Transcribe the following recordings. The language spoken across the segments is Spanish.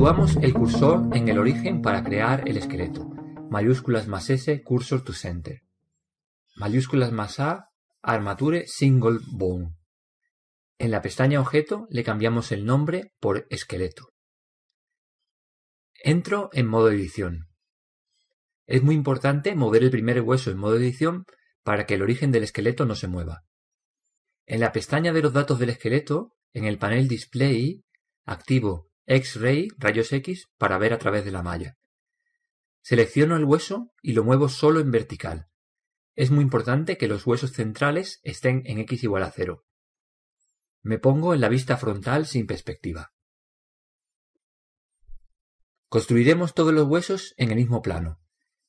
Situamos el cursor en el origen para crear el esqueleto. Mayúsculas más S, cursor to center. Mayúsculas más A, armature single bone. En la pestaña objeto le cambiamos el nombre por esqueleto. Entro en modo edición. Es muy importante mover el primer hueso en modo edición para que el origen del esqueleto no se mueva. En la pestaña de los datos del esqueleto, en el panel Display, activo X-ray, rayos X, para ver a través de la malla. Selecciono el hueso y lo muevo solo en vertical. Es muy importante que los huesos centrales estén en X igual a cero. Me pongo en la vista frontal sin perspectiva. Construiremos todos los huesos en el mismo plano.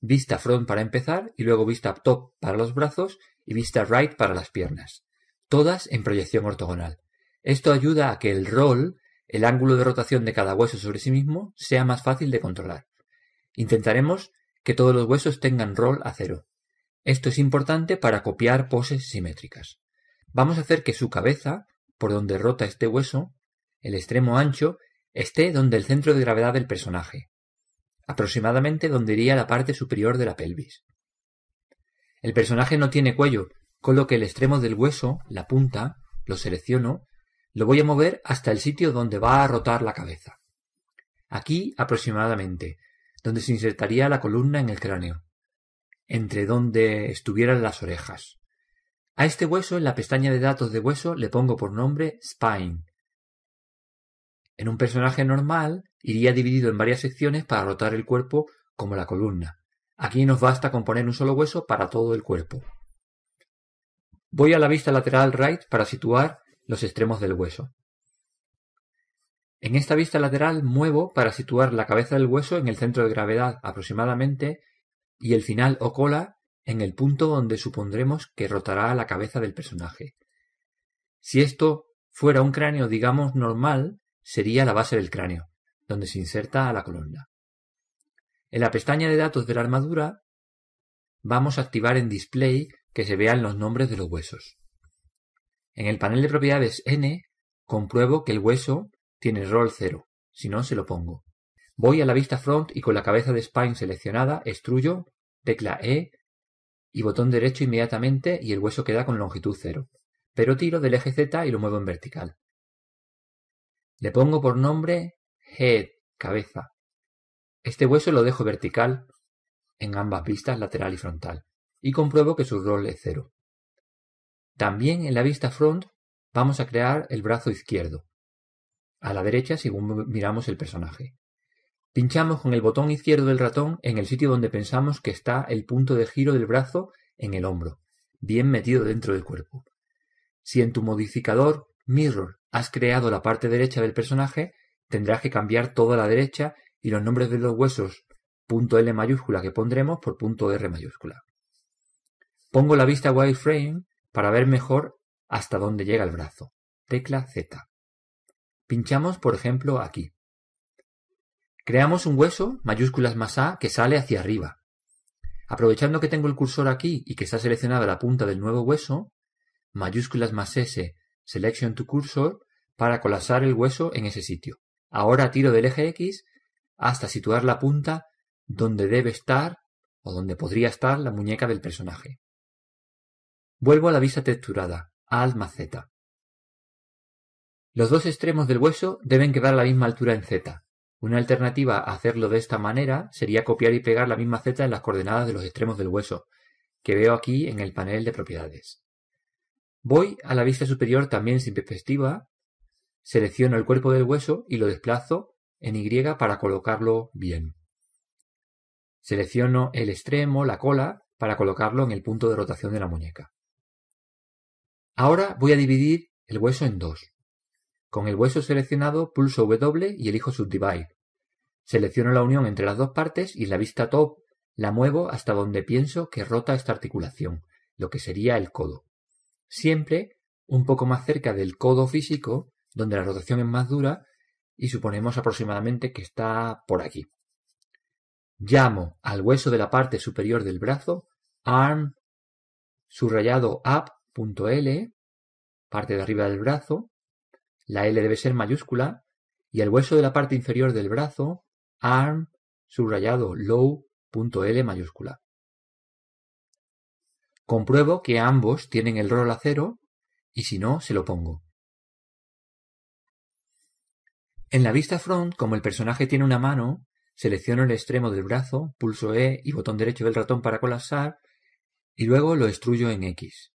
Vista front para empezar y luego vista top para los brazos y vista right para las piernas. Todas en proyección ortogonal. Esto ayuda a que el Roll el ángulo de rotación de cada hueso sobre sí mismo sea más fácil de controlar. Intentaremos que todos los huesos tengan rol a cero. Esto es importante para copiar poses simétricas. Vamos a hacer que su cabeza, por donde rota este hueso, el extremo ancho, esté donde el centro de gravedad del personaje, aproximadamente donde iría la parte superior de la pelvis. El personaje no tiene cuello, con lo que el extremo del hueso, la punta, lo selecciono lo voy a mover hasta el sitio donde va a rotar la cabeza. Aquí aproximadamente, donde se insertaría la columna en el cráneo, entre donde estuvieran las orejas. A este hueso en la pestaña de datos de hueso le pongo por nombre spine. En un personaje normal iría dividido en varias secciones para rotar el cuerpo como la columna. Aquí nos basta con poner un solo hueso para todo el cuerpo. Voy a la vista lateral right para situar los extremos del hueso. En esta vista lateral muevo para situar la cabeza del hueso en el centro de gravedad aproximadamente y el final o cola en el punto donde supondremos que rotará la cabeza del personaje. Si esto fuera un cráneo, digamos, normal, sería la base del cráneo, donde se inserta a la columna. En la pestaña de datos de la armadura vamos a activar en display que se vean los nombres de los huesos. En el panel de propiedades n compruebo que el hueso tiene rol 0, si no se lo pongo. Voy a la vista front y con la cabeza de spine seleccionada extruyo, tecla E y botón derecho inmediatamente y el hueso queda con longitud 0. Pero tiro del eje Z y lo muevo en vertical. Le pongo por nombre head, cabeza. Este hueso lo dejo vertical en ambas vistas, lateral y frontal, y compruebo que su rol es 0. También en la vista front vamos a crear el brazo izquierdo, a la derecha según miramos el personaje. Pinchamos con el botón izquierdo del ratón en el sitio donde pensamos que está el punto de giro del brazo en el hombro, bien metido dentro del cuerpo. Si en tu modificador Mirror has creado la parte derecha del personaje, tendrás que cambiar toda la derecha y los nombres de los huesos L mayúscula que pondremos por punto R mayúscula. Pongo la vista wireframe para ver mejor hasta dónde llega el brazo. Tecla Z. Pinchamos, por ejemplo, aquí. Creamos un hueso, mayúsculas más A, que sale hacia arriba. Aprovechando que tengo el cursor aquí y que está seleccionada la punta del nuevo hueso, mayúsculas más S, Selection to Cursor, para colapsar el hueso en ese sitio. Ahora tiro del eje X hasta situar la punta donde debe estar o donde podría estar la muñeca del personaje. Vuelvo a la vista texturada, a alma-z. Los dos extremos del hueso deben quedar a la misma altura en z. Una alternativa a hacerlo de esta manera sería copiar y pegar la misma z en las coordenadas de los extremos del hueso, que veo aquí en el panel de propiedades. Voy a la vista superior también sin perspectiva, selecciono el cuerpo del hueso y lo desplazo en Y para colocarlo bien. Selecciono el extremo, la cola, para colocarlo en el punto de rotación de la muñeca. Ahora voy a dividir el hueso en dos. Con el hueso seleccionado pulso W y elijo Subdivide. Selecciono la unión entre las dos partes y la vista top la muevo hasta donde pienso que rota esta articulación, lo que sería el codo. Siempre un poco más cerca del codo físico, donde la rotación es más dura, y suponemos aproximadamente que está por aquí. Llamo al hueso de la parte superior del brazo arm subrayado up L, parte de arriba del brazo, la L debe ser mayúscula, y el hueso de la parte inferior del brazo, arm, subrayado, low, L mayúscula. Compruebo que ambos tienen el rol a cero y si no, se lo pongo. En la vista front, como el personaje tiene una mano, selecciono el extremo del brazo, pulso E y botón derecho del ratón para colapsar, y luego lo destruyo en X.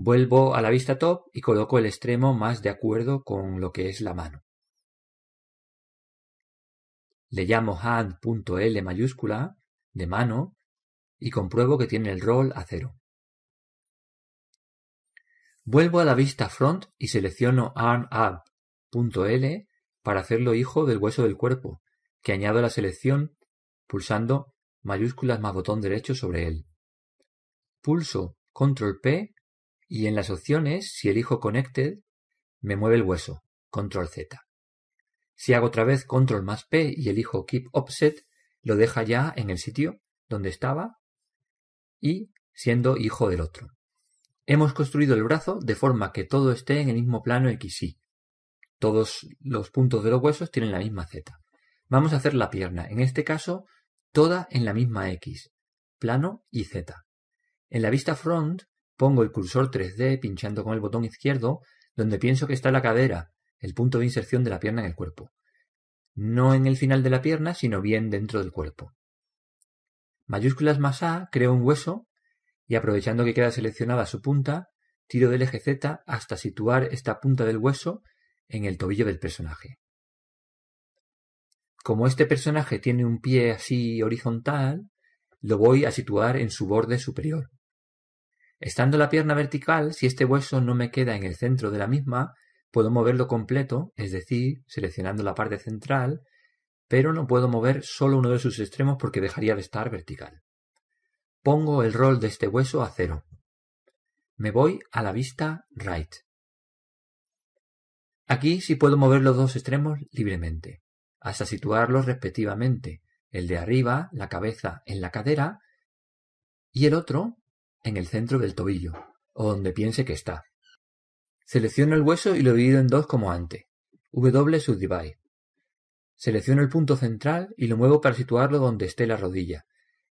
Vuelvo a la vista top y coloco el extremo más de acuerdo con lo que es la mano. Le llamo hand.l mayúscula de mano y compruebo que tiene el rol a cero. Vuelvo a la vista front y selecciono armup.l para hacerlo hijo del hueso del cuerpo, que añado a la selección pulsando mayúsculas más botón derecho sobre él. Pulso control P y en las opciones, si elijo Connected, me mueve el hueso, Control Z. Si hago otra vez Control más P y elijo Keep Offset, lo deja ya en el sitio donde estaba y siendo hijo del otro. Hemos construido el brazo de forma que todo esté en el mismo plano XY. Todos los puntos de los huesos tienen la misma Z. Vamos a hacer la pierna, en este caso, toda en la misma X, plano y Z. En la vista front Pongo el cursor 3D pinchando con el botón izquierdo donde pienso que está la cadera, el punto de inserción de la pierna en el cuerpo. No en el final de la pierna, sino bien dentro del cuerpo. Mayúsculas más A creo un hueso y aprovechando que queda seleccionada su punta, tiro del eje Z hasta situar esta punta del hueso en el tobillo del personaje. Como este personaje tiene un pie así horizontal, lo voy a situar en su borde superior, Estando la pierna vertical, si este hueso no me queda en el centro de la misma, puedo moverlo completo, es decir, seleccionando la parte central, pero no puedo mover solo uno de sus extremos porque dejaría de estar vertical. Pongo el rol de este hueso a cero. Me voy a la vista right. Aquí sí puedo mover los dos extremos libremente, hasta situarlos respectivamente, el de arriba, la cabeza, en la cadera, y el otro, en el centro del tobillo, o donde piense que está. Selecciono el hueso y lo divido en dos como antes. W subdivide. Selecciono el punto central y lo muevo para situarlo donde esté la rodilla.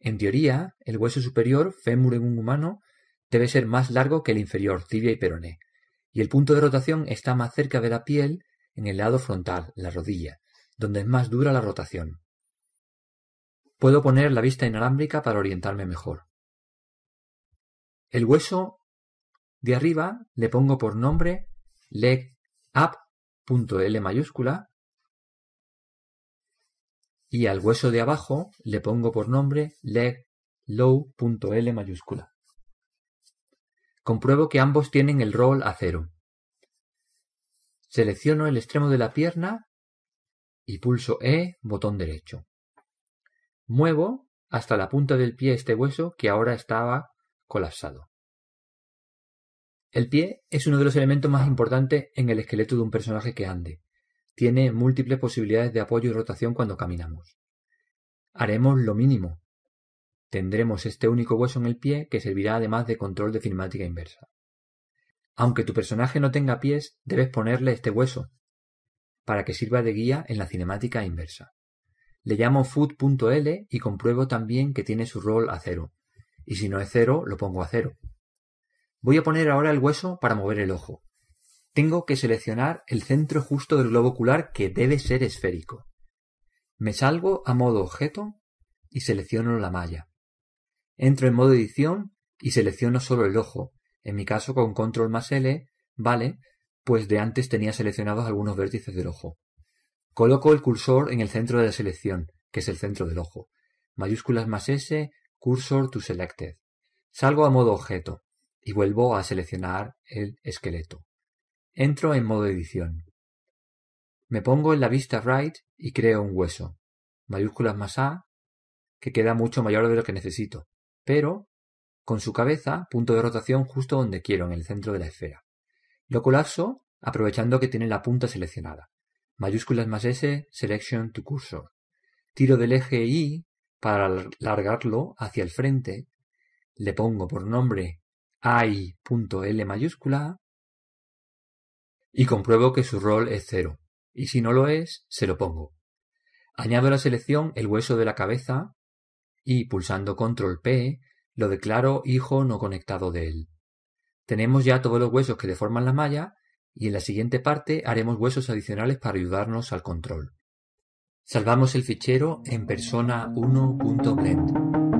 En teoría, el hueso superior, fémur en un humano, debe ser más largo que el inferior, tibia y peroné, y el punto de rotación está más cerca de la piel en el lado frontal, la rodilla, donde es más dura la rotación. Puedo poner la vista inalámbrica para orientarme mejor. El hueso de arriba le pongo por nombre leg up.l mayúscula y al hueso de abajo le pongo por nombre leg low mayúscula. Compruebo que ambos tienen el roll a cero. Selecciono el extremo de la pierna y pulso E, botón derecho. Muevo hasta la punta del pie este hueso que ahora estaba colapsado. El pie es uno de los elementos más importantes en el esqueleto de un personaje que ande. Tiene múltiples posibilidades de apoyo y rotación cuando caminamos. Haremos lo mínimo. Tendremos este único hueso en el pie que servirá además de control de cinemática inversa. Aunque tu personaje no tenga pies, debes ponerle este hueso para que sirva de guía en la cinemática inversa. Le llamo food.l y compruebo también que tiene su rol a cero, y si no es cero, lo pongo a cero. Voy a poner ahora el hueso para mover el ojo. Tengo que seleccionar el centro justo del globo ocular que debe ser esférico. Me salgo a modo objeto y selecciono la malla. Entro en modo edición y selecciono solo el ojo. En mi caso con control más L, vale, pues de antes tenía seleccionados algunos vértices del ojo. Coloco el cursor en el centro de la selección, que es el centro del ojo. Mayúsculas más S, Cursor to Selected. Salgo a modo objeto y vuelvo a seleccionar el esqueleto. Entro en modo edición. Me pongo en la vista right y creo un hueso. Mayúsculas más A, que queda mucho mayor de lo que necesito, pero con su cabeza, punto de rotación justo donde quiero, en el centro de la esfera. Lo colapso aprovechando que tiene la punta seleccionada. Mayúsculas más S, Selection to Cursor. Tiro del eje Y para largarlo hacia el frente, le pongo por nombre AI.L mayúscula y compruebo que su rol es cero, y si no lo es, se lo pongo. Añado a la selección el hueso de la cabeza y pulsando control P lo declaro hijo no conectado de él. Tenemos ya todos los huesos que deforman la malla y en la siguiente parte haremos huesos adicionales para ayudarnos al control. Salvamos el fichero en persona1.blend.